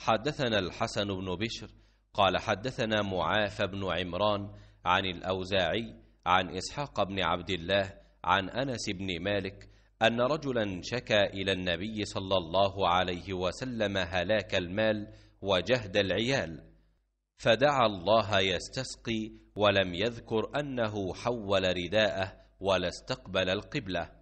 حدثنا الحسن بن بشر قال حدثنا معافى بن عمران عن الأوزاعي عن إسحاق بن عبد الله عن أنس بن مالك أن رجلا شكى إلى النبي صلى الله عليه وسلم هلاك المال وجهد العيال فدعا الله يستسقي ولم يذكر أنه حول رداءه ولا استقبل القبله